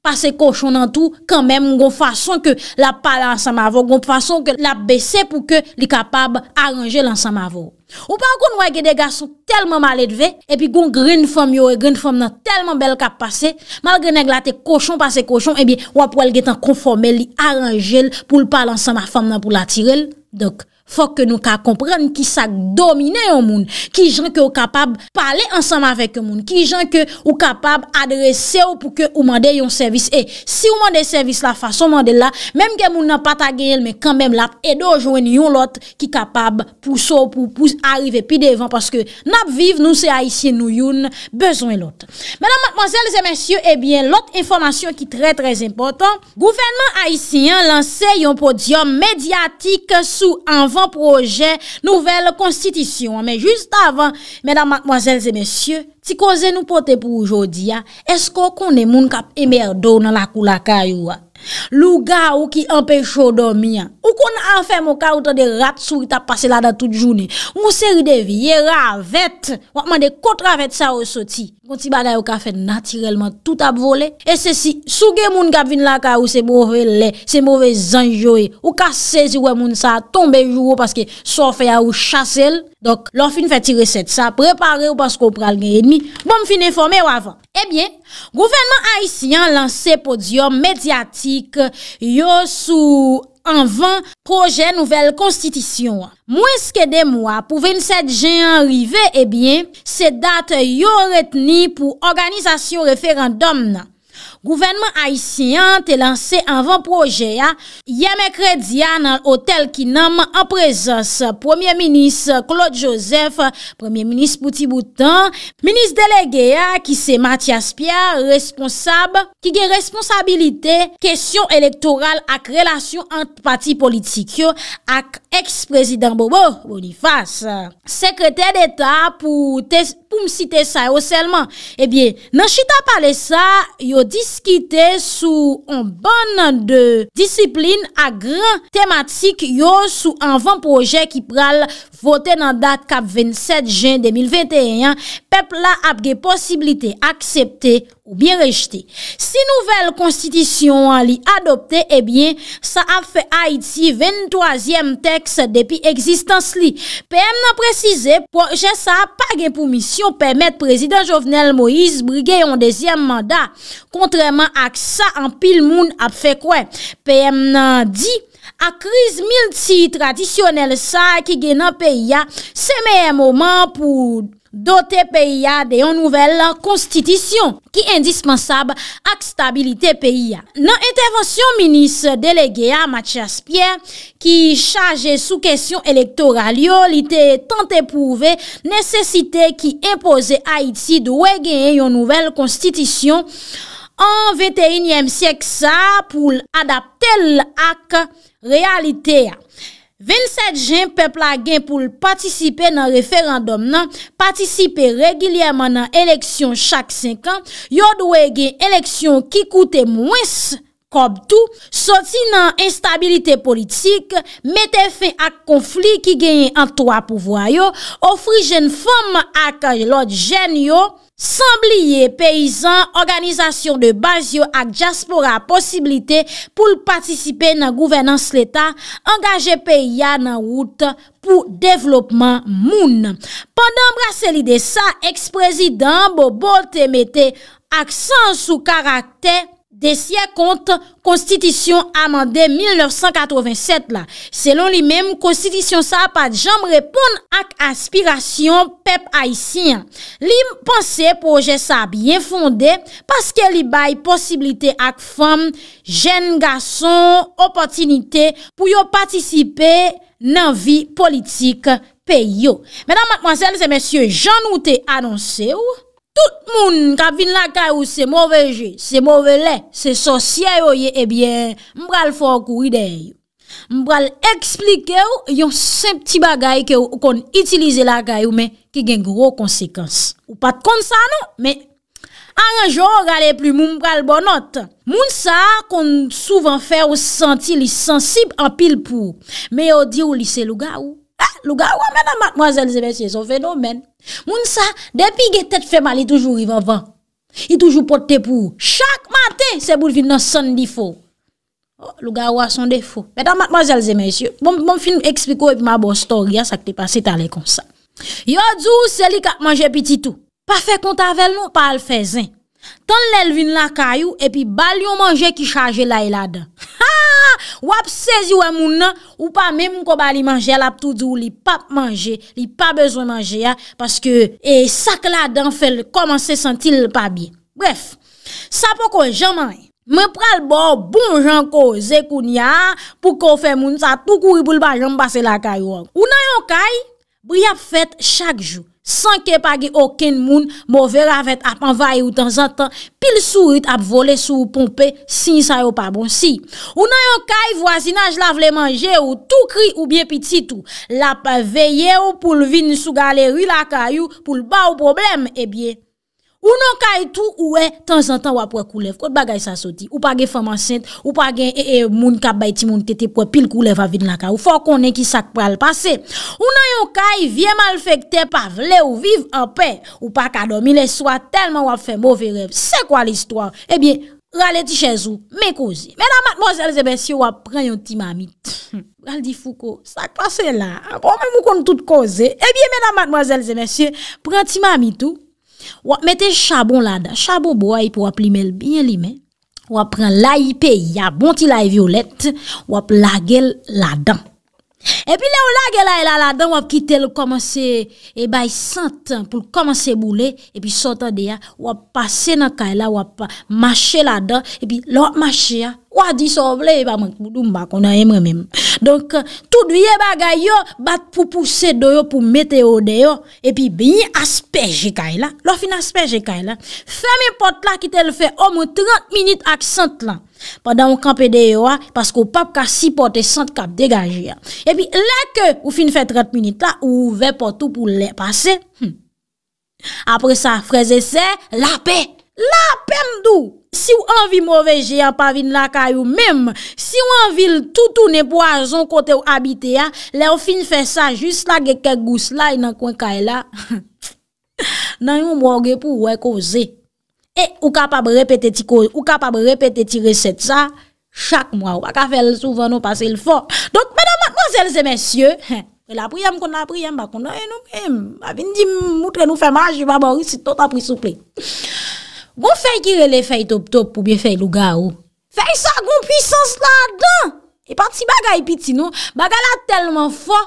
Pase koshon nan tou, kanmèm, goun fason ke la pale ansan mavo, goun fason ke la bese pou ke li kapab aranje lansan mavo. Ou pankoun wè gè de gassou telman malè dve, epi goun grin fòm yo, grin fòm nan telman bel kap pase, mal gè nè glate koshon, pase koshon, ebi eh wè pou el gè tan konforme li aranje l, pou l pale ansan ma fòm nan pou latire l. Dok. fòk ke nou ka komprenn ki sa domine yon moun, ki jan ke ou kapab pale ansam avèk yon moun, ki jan ke ou kapab adrese ou pou ke ou mandè yon servis. E, si ou mandè servis la fason mandè la, mèm gen moun nan pata gèl, mè kèm mèm lap, edo jwen yon lot ki kapab pou sou, pou pouz arrive pi devan paske nap viv nou se Aisyen nou eh yon bezon yon lot. Mèdèm madmanzèl, zè mèsyè, ebyen, lot informasyon ki trè trè zè mportant, gouvenman Aisyen lanse yon podyom medyatik sou anvan projet nouvelle constitution. Mais juste avant, mesdames, mademoiselles et messieurs, si cause nous porter pour aujourd'hui, hein, est-ce qu'on est mon cap émerdo dans la couleur Lou ga ou ki anpechou do miya Ou kon anfe mou ka outan de rat sou I tap pase la da tout jouni Mou seri de viye ravet Ou akman de kot ravet sa ou soti Moun si baday ou ka fè natirelman Tout ap vole E se si souge moun gap vin la ka ou se bove le Se bove zanjowe Ou ka sezi wè moun sa tombe jou Ou paske sofe ya ou chasel Donk, lor fin fè ti reset sa, prepare ou pas ko pral gen yedmi, bon fin informe ou avan. Ebyen, eh gouvernement haisyen lanse podium medyatik yo sou anvan proje nouvel konstitisyon. Mwen skede mwa pou 27 jen yon rive, ebyen, se date yo reteni pou organizasyon referandom nan. Gouvenmen Aisyen te lanse anvan proje ya. Yeme kredi ya nan otel ki nam an prezans. Premier Minis Claude Joseph, Premier Minis Poutiboutan, Minis delege ya ki se Matias Pia, responsab, ki ge responsabilite, kesyon elektoral ak relasyon an pati politik yo, ak eks-prezident Bobo Bonifas. Sekreter d'Etat pou tes... pou m site sa yo selman. Ebyen, nan chita pale sa, yo diskite sou an ban bon nan de disiplin a gran tematik yo sou an van proje ki pral fokal Vote nan dat kap 27 jan 2021, pepla ap ge posibilite aksepte ou bi rejte. Si nouvel konstitisyon li adopte, ebyen, eh sa ap fe Haiti 23e tekst depi eksistans li. P.M. nan prezise, proje sa ap page pou misyon pemet prezident Jovenel Moïse brige yon 2e mandat. Kontreman ak sa an pil moun ap fe kwe, P.M. nan di... A kriz milti tradisyonel sa ki gen an peyi ya semeye moman pou dote peyi ya de yon nouvel konstitisyon ki endismansab ak stabilite peyi ya. Nan intervensyon minis delegea Matias Pierre ki chaje sou kesyon elektoral yo li te tante pouve nesesite ki impose Haiti de we gen yon nouvel konstitisyon an 21e siek sa pou l adapte l ak. Realite a, 27 jen pepla gen pou l patisipe nan referandom nan, patisipe regilyeman nan eleksyon chak 5 an, yo dwe gen eleksyon ki koute mwens. Kobdou, soti nan instabilite politik, mette fe ak konflik ki genye an toa pouvoyo, ofri jen fom ak lot jen yo, Sambliye peyizan, organizasyon de bazyo ak jaspora posibilite pou l patisipe nan gouvenans leta, angaje pey ya nan wout pou devlopman moun. Pendan brase li de sa, eksprezidant bo bolte mette ak san sou karakte, Desye kont konstitisyon amande 1987 la. Selon li menm konstitisyon sa apat jamb repon ak aspirasyon pep haisyen. Li mpense pouje sa biye fonde paske li baye posibilite ak fom jen gason opotinite pou yo patisipe nan vi politik peyo. Menan matmazel se mensyo jan ou te anonse ou? Tout moun ka vin lakay ou se mouve je, se mouve le, se sosye yo ye, ebyen eh mbral fok ou idey. Mbral eksplike ou, yon se pti bagay ke ou kon itilize lakay ou men, ki gen gro konsekans. Ou pat kon sa nou, men, anjan jor gale pli mbral bonot, moun sa kon souvan fè ou senti li sensib apil pou, men yo di ou li se luga ou. Lou ah, ga ou a men a Matmoselle Zemesye son fenomen Moun sa, depi ge tet fe mali toujou ivan van I toujou pote te pou ou Chak mate se boul vin nan son di fo Lou ga ou a son di fo Metan Matmoselle Zemesye Bon film ekspliko epi ma bon story ya Sa ki te pase tale kon sa Yo djou seli kat manje pi titou Pa fe konta vel nou pa al fe zen Tan lel vin la kayou Epi balyon manje ki chaje la ila den Ha! Wap sezi wè moun nan ou pa mè moun ko ba li manje la ptou di ou li pa manje, li pa bezwen manje ya Paske e sakla dan fel koman se sentil pa bi Bref, sa pou ko jaman e Mè pral bo bon jan ko zekoun ya pou ko fè moun sa tou kou i boul ba jan basè la kay wang Ou nan yon kay, bou yap fèt chak jou Sanke pa ge oken moun, mou vera vet ap anvay ou dan zan tan, pil sou rit ap vole sou ou pompe, sin sa yo pa bon si. Ou nan yon kay vwazinaj la vle manje ou, tou kri ou bie pitit ou, la pa veye ou pou lvin sou gale rilakay ou pou lba ou problem e bie. Ou nan yon kay tou, ou e, tan zan tan wap wap wap koulev. Kote bagay sa soti. Ou pa gen foman sent, ou pa gen e e, moun kap bay ti moun tete, wap wap e, pil koulev avid la ka. Ou fò konen ki sak pra l'pase. Ou nan yon kay, vie mal fèk te pa vle ou viv an pe. Ou pa kadom, ilè swa telman wap fè mouve rev. Se kwa l'histoire, e bie, ralè ti chèzou, mè koze. Mè nan madmozèl zè mèsyè, wap pran yon ti mami. Hm, al di fou ko, sak pa se la. Ou bon, mè mou kon tout koze. E bie, mè nan madmo Wap mette chabon la dan, chabon bo wap li men, wap pren la yi pe, yabon ti la yi violette, wap lage la dan. Epi le ou lage la yi la la dan, wap kite l komanse, ebay 100 tan pou komanse boule, epi sotan de ya, wap pase nan kay e la, wap mache la dan, epi l wap mache ya. Ou a disovle, e pa mwen koudou mbak, on a emre mwen mwen. Donk, tout viye bagay yo, bat pou pousse do yo, pou meteo de yo, e pi bini aspej e kay la. Lo fin aspej e kay la. Femi pot la ki tel fe, omo 30 minit ak sent la, padan ou kampe de yo a, paskou pap ka si pot e sent kap degaji ya. E pi la ke, ou fin fe 30 minit la, ou ouve pot ou pou le pase, hmm. apre sa, freze se, la pe. La pèmdou, si ou anvi mwoveje ya pa vin la kayou, mèm, si ou anvil toutou ne boazon kote ou abite ya, le ou fin fè sa jys la geke gous la, inan e kwen kay e la, [laughs] nan yon mwogue pou wè koze. E, ou kapab repete ti koze, ou kapab repete ti resep sa, chak mwaw, wakafèl souven ou pasil fò. Donk, mèdèm, mwazèl zè mèsyè, lè apriyèm kon apriyèm, bakon, e nou, mwavindim, moutre nou fèm aji, mwabori, si ton apri souple. Mwavindim, mwavindim, Gon fèy kirele fèy top top pou bè fèy louga ou. Fèy sa goun pwisans la dan. E pati bagay piti nou. Bagay la telman fò.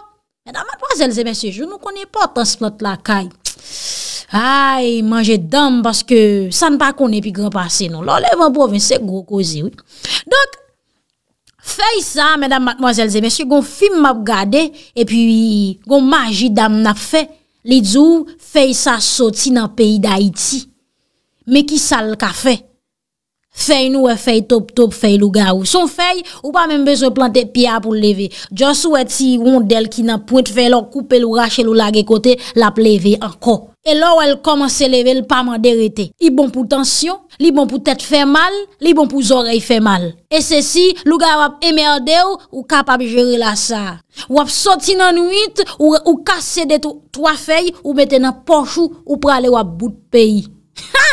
Mèdam matmwazèl zè mèsyè, joun nou konè pot ansplot la kay. Ay, manje dam baske sa npa konè pi granpase nou. Lò lè van pou ven se goun kozi ou. Dok, fèy sa mèdam matmwazèl zè mèsyè, goun film map gade. E pi goun manji dam na fè. Li djou fèy sa soti nan peyi da iti. Me ki sal ka fey. Fey nou e fey top top fey louga ou. Son fey ou pa men bezon plante piya pou leve. Djan sou eti yon del ki nan point fey lor koupe lourache lourage kote la pleve anko. E lor ou el komanse leve lpaman derete. I bon pou tensyon, li bon pou tet fe mal, li bon pou zorey fe mal. E se si louga wap emerde ou, ou kapab jere la sa. Wap soti nan wite ou kase deto 3 fey ou meten nan ponchou ou prale wap bout peyi. Ha!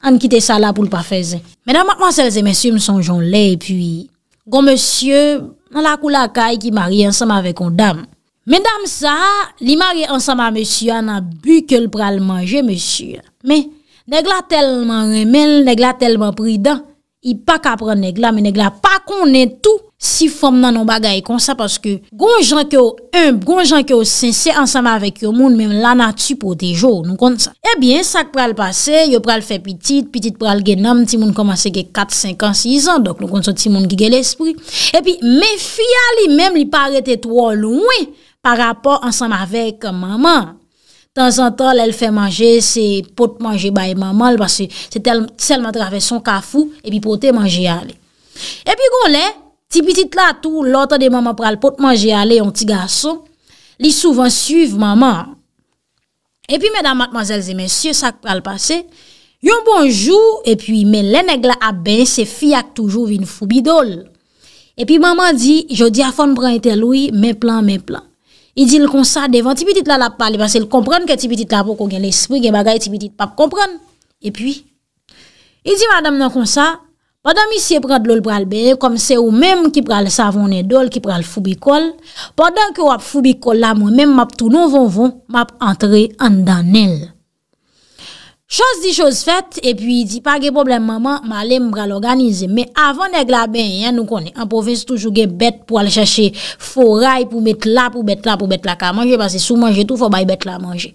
An kite sa la pou l pa feze Menam akman selze mesyu msonjon le E puis Gon mesyu Nan la kou la kay ki mari ansama ve kon dam Menam sa Li mari ansama mesyu an a buke l pral manje mesyu Men Negla telman remel Negla telman pridan I pa kapran negla Men negla pa konen tou si fom nan nou bagay kon sa, paske gon jan ki yo imb, gon jan ki yo sensè, ansam avèk yo moun, mèm lana tu pote jo, nou kon sa. Ebyen, eh sa k pral pase, yo pral fè pitit, pitit pral genam, ti moun komanse ge 4, 5 an, 6 an, dok nou kon sa ti moun gigè l'espri. Ebyen, eh mè fia li mèm li parete two lou mwen, par rapport ansam avèk maman. Tan zantan eh lè l fè manje, se pote manje baye maman, se tèlman trave son kafou, epi pote manje a li. Epi kon lè, Ti pitit la tou, lota de mama pral pot manje ale yon ti gaso, li souvan suyv mama. E pi mena matmazelze men sye sak pral pase, yon bonjou, e pi men lene gla ap ah ben se fiyak toujou vin fou bidol. E pi mama di, jo di a fon pran ete loui, men plan, men plan. I di l kon sa devan, ti pitit la la pali, basel kompran ke ti pitit la pou kon gen l'espri gen bagay, ti pitit pap kompran. E pi, i di mena nan kon sa, Padan mi siye prad lol pral bè, kom se ou mèm ki pral savonè dol, ki pral fubikol, padan ki wap fubikol la mwen mèm map tou nou von von, map antre an dan nel. Chos di chos fèt, e pi di pa ge problem maman, ma lèm pral organizè, mè avon e glabè yè nou konè, an po fès toujou gen bèt pou al chèche foray pou bèt la pou bèt la pou bèt la ka manjè, pasè sou manjè tou fò bay bèt la manjè.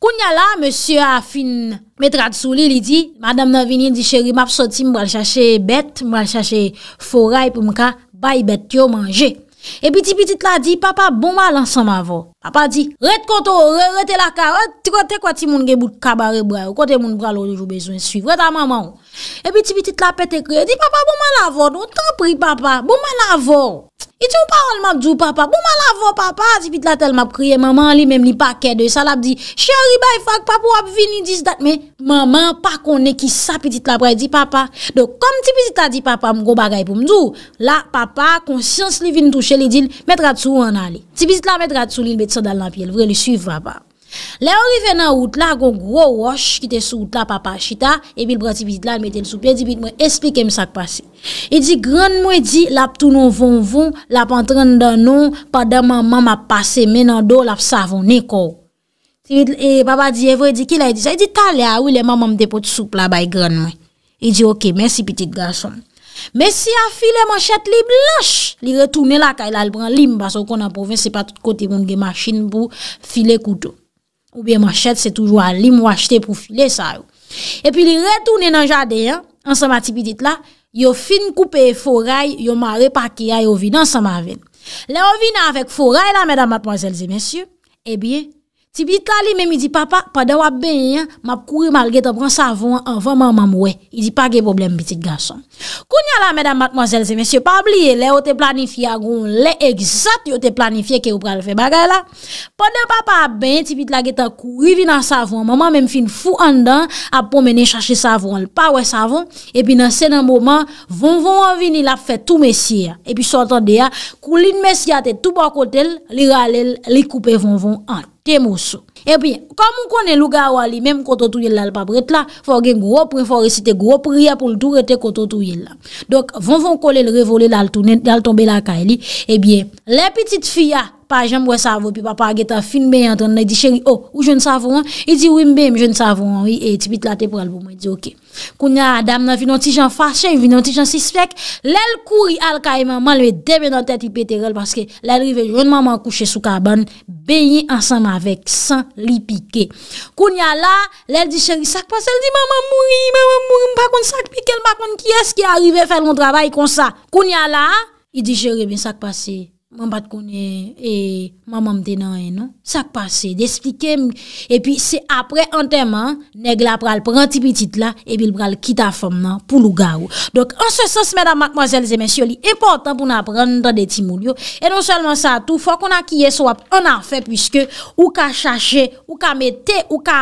Koun ya la, monsie a fin metrat sou li li di, madame nan vinye di cheri map soti mbwa l chache bet, mbwa l chache foray pou mka bay bet yo manje. E piti piti la di, papa bon mal ansan ma vo. Papa di, ret koto, rete la ka, rete kote kote moun ge bout kabare bra, kote moun bra lo jo bezwen suivre ta maman ou. E bi tibit la pet e kriye, di papa bouman la vò, nou tan pri papa, bouman la vò, iti ou parol map djou papa, bouman la vò papa, tibit la tel map kriye, maman li mem li pa kèdè, salap di, chèri bay fag, papou ap vini, dis dat, me maman pa konè ki sa piti la bre, di papa, do kom tibit la di papa, mgo bagay pou mdou, la papa konsyans li vin tou chè li dil, met ratou anali, tibit la met ratou li li bet sa dal lampi, el vre li suiv vapa. Le ori vene wot la, gon gro wosh kite sou wot la papa chita, e bil brati bidla meten soupe, e di bit mwen esplike mwen sak pase. E di, gran mwen di, lap tou non von von, lap an trendan non, padan mwen mwen ap pase, menan do, lap sa von nekou. E baba Diyevre di, ki la e di sa? E di, talia, wile mwen mwen depot soupe la bay gran mwen. E di, oke, mwensi piti gason. Mwensi a file mwen chet li blash, li retoune la ka, ilal e bran limba, sou kon an pou ven, se pa tout kote mwen ge masin pou file koutou. Ou biye mwachet, se toujwa li mwachete pou file sa yo. E pi li retounen nan jade ya, an sa ma tipi dit la, yo fin koupe forey yo mwa repake ya yo vin an sa ma vin. Le yo vin an vek forey la, medan mwa poizelze mensyou, e biye, Tipit la li men mi di papa, padan wap ben, map kuri mal getan pran savon avan man man mwe. I di pa ge problem bitit gason. Koun ya la, medan matmozelze, monsye pabliye, le o te planifi agon, le eksat yo te planifi e ke ou pran fe bagay la. Padan papa ap ben, tipit la getan kuri vi nan savon, man man men fin fou andan ap pomenen chache savon, ap pomenen chache savon, ap pomenen chache savon, ap pomenen chache savon, ap pomenen chache savon, ap pomenen chache savon, ap pomenen chache savon, epi nan senan mouman, von von avini la fe tou mesi ya, epi sou atan de ya, kou lin mesi ya eh Et bien, comme on connaît Louga ali même quand on touille là, il là, faut gagner gros prix, faut réciter gros prière pour le tout et quand on là. Donc, vont vont coller le revolver là, le tourner, tomber la caille. Et eh bien, les petites filles, ah, Pa jenm wè savon, pi papa gèta fin bè yon tonnen, y di chèri, o, ou jen savon? Y di, wè mbè m, jen savon, y, etipit la tepral pou mwen di ok. Koun ya, dam nan vinon ti jan fache, vinon ti jan sispek, lèl kouri al kaye maman, lèl mè demè nan tèt y pétérel, paske lèl rive jen maman kouche sou kaban, bè yi ansam avèk, san li pike. Koun ya la, lèl di chèri sakpase, lèl di maman mouri, maman mouri mbakon sakpike, mbakon ki eski arive fèl moun travay kon sa. Koun ya la, y Man bat konye e mamam te nan eno, non? sa k'pase, de esplike, e pi se apre anterman, neg la pral pranti pitit la, e bil pral kita fom nan pou louga ou. Donk anse sens, mèdam, mkmozèl, zè mèsyo, li important pou nan pran nan deti moulyo, e non selman sa tou, fwa konan kiye sou ap, anan fe, pwiske, ou ka chache, ou ka mette, ou ka...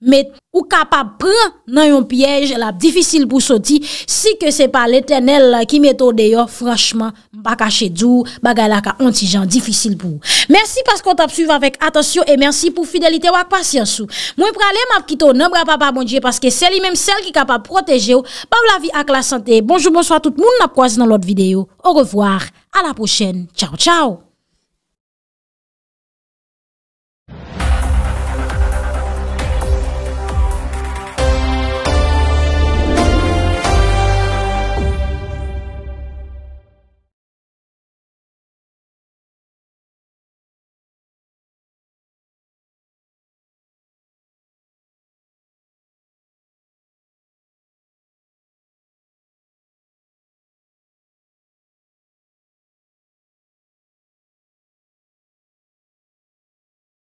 Met ou kapap pran nan yon piyej La difisil pou soti Si ke se pa l'eternel ki meto deyo Franchman, baka chedou Baga la ka ontijan, difisil pou Mersi pas kon tap suyve avek Atasyon e mersi pou fidelite wak pasyansou Mwen pralem ap kito nan bra pa pa bondye Paske seli menm sel ki kapap proteje ou Pa w la vi ak la sante Bonjou bonso a tout moun na proazi nan lot videyo Au revoir, a la pochen, chow chow